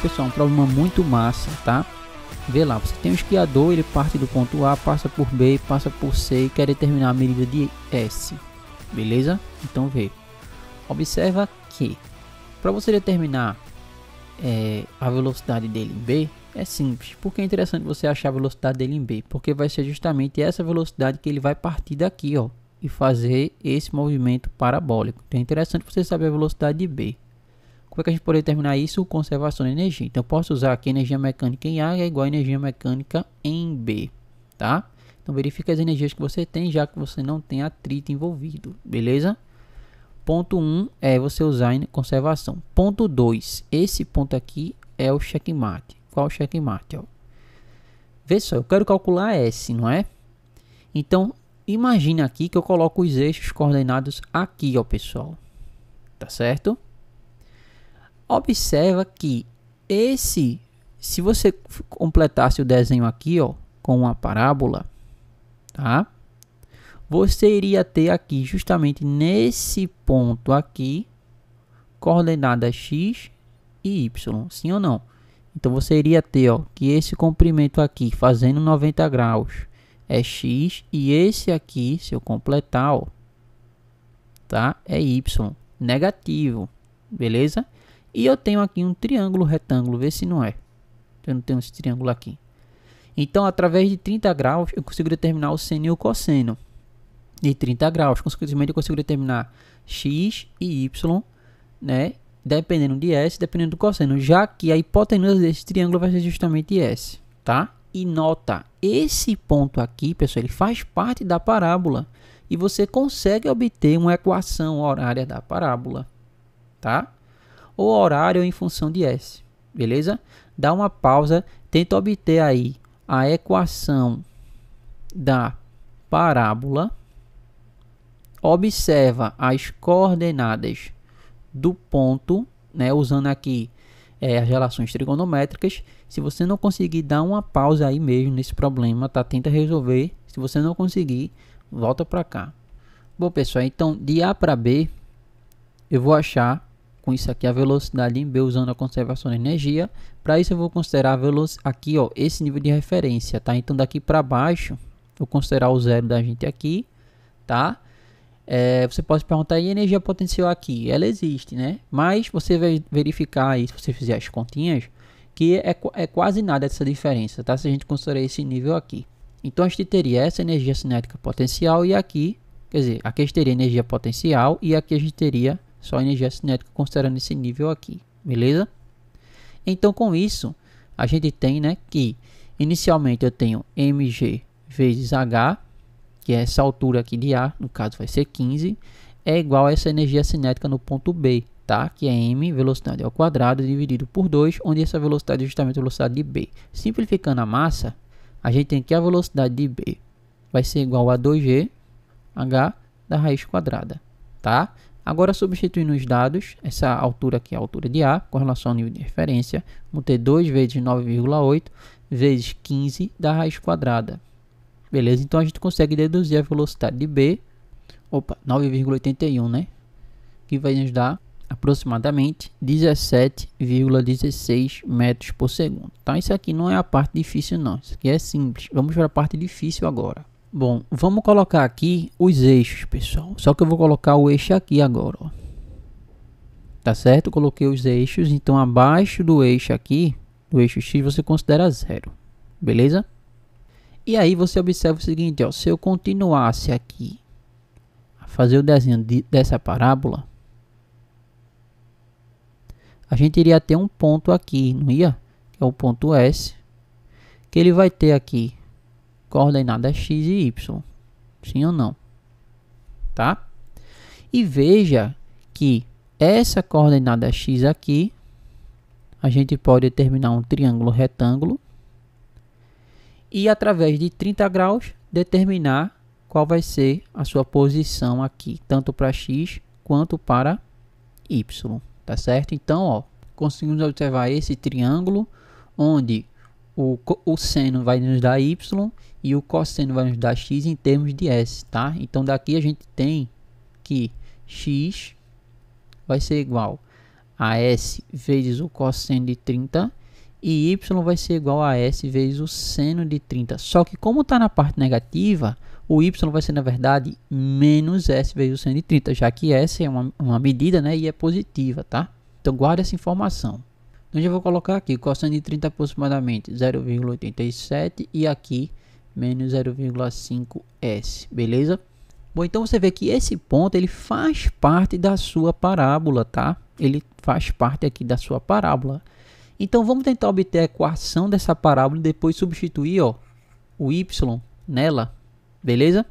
pessoal, é um problema muito massa, tá? Vê lá, você tem um esquiador, ele parte do ponto A, passa por B, passa por C e quer determinar a medida de S. Beleza? Então vê. Observa que para você determinar é, a velocidade dele em B, é simples. Porque é interessante você achar a velocidade dele em B, porque vai ser justamente essa velocidade que ele vai partir daqui, ó, e fazer esse movimento parabólico. Então é interessante você saber a velocidade de B. Como é que a gente poderia determinar isso? Conservação de energia. Então, eu posso usar aqui energia mecânica em A é igual a energia mecânica em B, tá? Então, verifique as energias que você tem, já que você não tem atrito envolvido, beleza? Ponto 1 um é você usar em conservação. Ponto 2, esse ponto aqui é o checkmate. Qual checkmate? Ó? Vê só, eu quero calcular S, não é? Então, imagine aqui que eu coloco os eixos coordenados aqui, ó, pessoal. Tá certo? Observa que esse, se você completasse o desenho aqui, ó, com uma parábola, tá? Você iria ter aqui, justamente nesse ponto aqui, coordenada x e y, sim ou não? Então você iria ter, ó, que esse comprimento aqui, fazendo 90 graus, é x e esse aqui, se eu completar, ó, tá? É y, negativo, beleza? E eu tenho aqui um triângulo retângulo, vê se não é. Eu não tenho esse triângulo aqui. Então, através de 30 graus, eu consigo determinar o seno e o cosseno de 30 graus. Consequentemente, eu consigo determinar x e y, né? Dependendo de S, dependendo do cosseno. Já que a hipotenusa desse triângulo vai ser justamente S, tá? E nota, esse ponto aqui, pessoal, ele faz parte da parábola. E você consegue obter uma equação horária da parábola, tá? ou horário em função de S, beleza? Dá uma pausa, tenta obter aí a equação da parábola, observa as coordenadas do ponto, né, usando aqui é, as relações trigonométricas. Se você não conseguir, dá uma pausa aí mesmo nesse problema, tá? Tenta resolver. Se você não conseguir, volta para cá. Bom, pessoal, então de A para B, eu vou achar com isso aqui a velocidade em B usando a conservação de energia. Para isso eu vou considerar a aqui, ó, esse nível de referência, tá? Então daqui para baixo, vou considerar o zero da gente aqui, tá? É, você pode perguntar, e energia potencial aqui? Ela existe, né? Mas você vai verificar aí, se você fizer as continhas, que é, é quase nada essa diferença, tá? Se a gente considerar esse nível aqui. Então a gente teria essa energia cinética potencial e aqui, quer dizer, aqui a gente teria é energia potencial e aqui a gente teria só energia cinética considerando esse nível aqui, beleza? Então com isso, a gente tem né, que inicialmente eu tenho mg vezes h, que é essa altura aqui de A, no caso vai ser 15, é igual a essa energia cinética no ponto B, tá? que é m velocidade ao quadrado dividido por 2, onde essa velocidade é justamente a velocidade de B. Simplificando a massa, a gente tem que a velocidade de B vai ser igual a 2g h da raiz quadrada, tá? Agora, substituindo os dados, essa altura aqui é a altura de A, com relação ao nível de referência, vamos ter 2 vezes 9,8 vezes 15 da raiz quadrada. Beleza? Então, a gente consegue deduzir a velocidade de B, opa, 9,81, né? Que vai nos dar aproximadamente 17,16 metros por segundo. Então, isso aqui não é a parte difícil não, isso aqui é simples. Vamos para a parte difícil agora. Bom, vamos colocar aqui os eixos, pessoal. Só que eu vou colocar o eixo aqui agora, ó. Tá certo? Coloquei os eixos, então abaixo do eixo aqui, do eixo X, você considera zero. Beleza? E aí você observa o seguinte, ó. Se eu continuasse aqui a fazer o desenho de, dessa parábola, a gente iria ter um ponto aqui, não ia? Que é o ponto S, que ele vai ter aqui coordenada x e y. Sim ou não? Tá? E veja que essa coordenada x aqui, a gente pode determinar um triângulo retângulo e através de 30 graus determinar qual vai ser a sua posição aqui, tanto para x quanto para y, tá certo? Então, ó, conseguimos observar esse triângulo onde o, o seno vai nos dar y e o cosseno vai nos dar x em termos de s, tá? Então daqui a gente tem que x vai ser igual a s vezes o cosseno de 30 e y vai ser igual a s vezes o seno de 30. Só que como está na parte negativa, o y vai ser, na verdade, menos s vezes o seno de 30, já que s é uma, uma medida né, e é positiva, tá? Então, guarde essa informação. Então já vou colocar aqui, cosseno de 30 aproximadamente 0,87 e aqui menos 0,5s, beleza? Bom, então você vê que esse ponto ele faz parte da sua parábola, tá? Ele faz parte aqui da sua parábola. Então vamos tentar obter a equação dessa parábola e depois substituir ó, o y nela, beleza?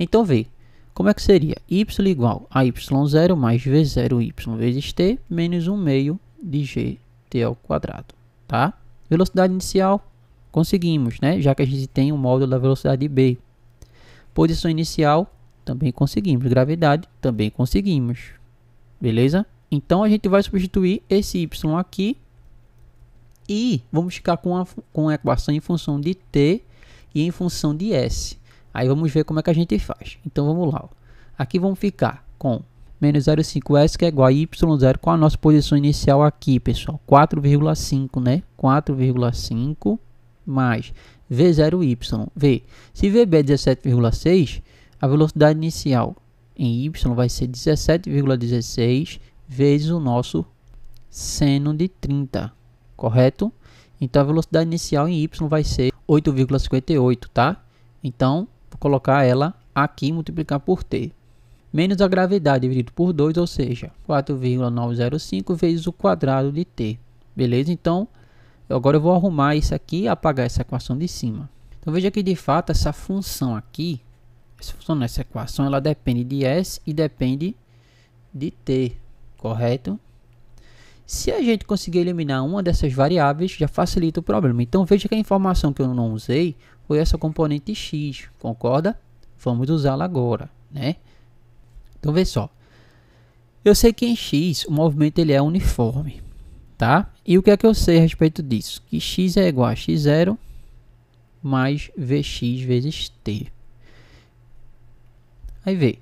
Então vê, como é que seria? y igual a y0 mais v0y vezes t menos 1 meio de gt ao quadrado, tá? Velocidade inicial conseguimos, né? Já que a gente tem o um módulo da velocidade b. Posição inicial também conseguimos, gravidade também conseguimos. Beleza? Então a gente vai substituir esse y aqui e vamos ficar com a, com a equação em função de t e em função de s. Aí vamos ver como é que a gente faz. Então vamos lá. Aqui vamos ficar com menos 0,5S, que é igual a Y0. com a nossa posição inicial aqui, pessoal? 4,5, né? 4,5 mais V0Y. V. Se VB é 17,6, a velocidade inicial em Y vai ser 17,16 vezes o nosso seno de 30, correto? Então, a velocidade inicial em Y vai ser 8,58, tá? Então, vou colocar ela aqui e multiplicar por T menos a gravidade dividido por 2, ou seja, 4,905 vezes o quadrado de t. Beleza? Então, agora eu vou arrumar isso aqui e apagar essa equação de cima. Então, veja que de fato essa função aqui, essa função nessa equação, ela depende de S e depende de t, correto? Se a gente conseguir eliminar uma dessas variáveis, já facilita o problema. Então, veja que a informação que eu não usei foi essa componente x, concorda? Vamos usá-la agora, né? Então vê só. Eu sei que em X o movimento ele é uniforme, tá? E o que é que eu sei a respeito disso? Que X é igual a X0 mais Vx vezes T. Aí vê.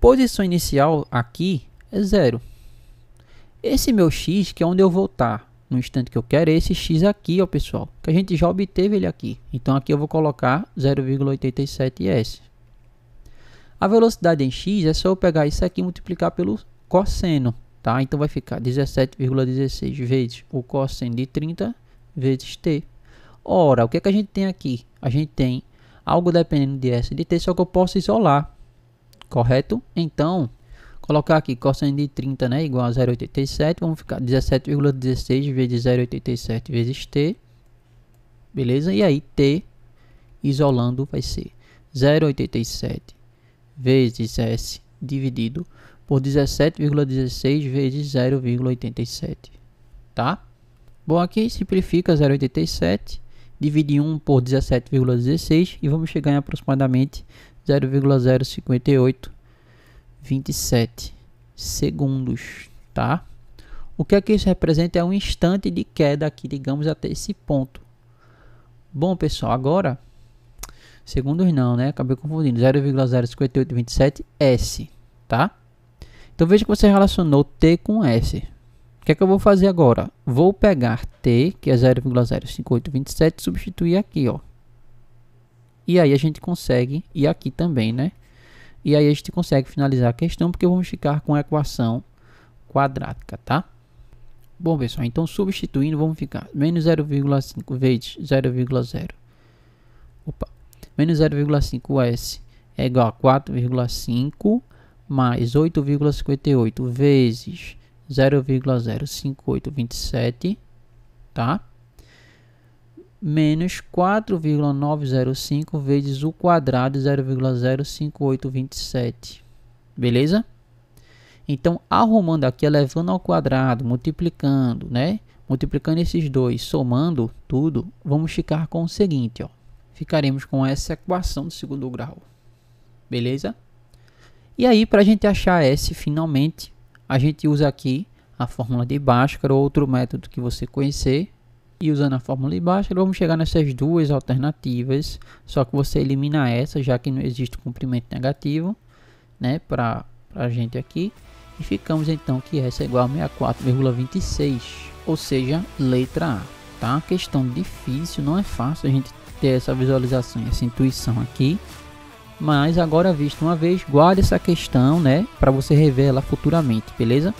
Posição inicial aqui é zero. Esse meu X, que é onde eu vou estar tá, no instante que eu quero, é esse X aqui, ó pessoal. Que a gente já obteve ele aqui. Então aqui eu vou colocar 0,87S. A velocidade em x é só eu pegar isso aqui e multiplicar pelo cosseno, tá? Então vai ficar 17,16 vezes o cosseno de 30 vezes t. Ora, o que é que a gente tem aqui? A gente tem algo dependendo de s de t, só que eu posso isolar, correto? Então, colocar aqui cosseno de 30 né, igual a 0,87, vamos ficar 17,16 vezes 0,87 vezes t, beleza? E aí t isolando vai ser 0,87 vezes S dividido por 17,16 vezes 0,87, tá? Bom, aqui simplifica 0,87, divide 1 por 17,16 e vamos chegar em aproximadamente 0,05827 segundos, tá? O que é que isso representa é um instante de queda aqui, digamos, até esse ponto. Bom, pessoal, agora Segundos não, né? Acabei confundindo. 0,05827S, tá? Então veja que você relacionou T com S. O que é que eu vou fazer agora? Vou pegar T, que é 0,05827, substituir aqui, ó. E aí a gente consegue, e aqui também, né? E aí a gente consegue finalizar a questão, porque vamos ficar com a equação quadrática, tá? Bom, pessoal, então substituindo, vamos ficar menos 0,5 vezes 0,0. Opa, menos 0,5S é igual a 4,5 mais 8,58 vezes 0,05827, tá? Menos 4,905 vezes o quadrado 0,05827, beleza? Então, arrumando aqui, elevando ao quadrado, multiplicando, né? Multiplicando esses dois, somando tudo, vamos ficar com o seguinte, ó ficaremos com essa equação de segundo grau. Beleza? E aí, para a gente achar S finalmente, a gente usa aqui a fórmula de Bhaskara, outro método que você conhecer. E usando a fórmula de Bhaskara, vamos chegar nessas duas alternativas. Só que você elimina essa, já que não existe comprimento negativo, né? Para a gente aqui. E ficamos então que S é igual a 64,26, ou seja, letra A. Tá? Questão difícil, não é fácil a gente ter essa visualização, essa intuição aqui. Mas agora visto uma vez, guarde essa questão, né, para você rever ela futuramente, beleza?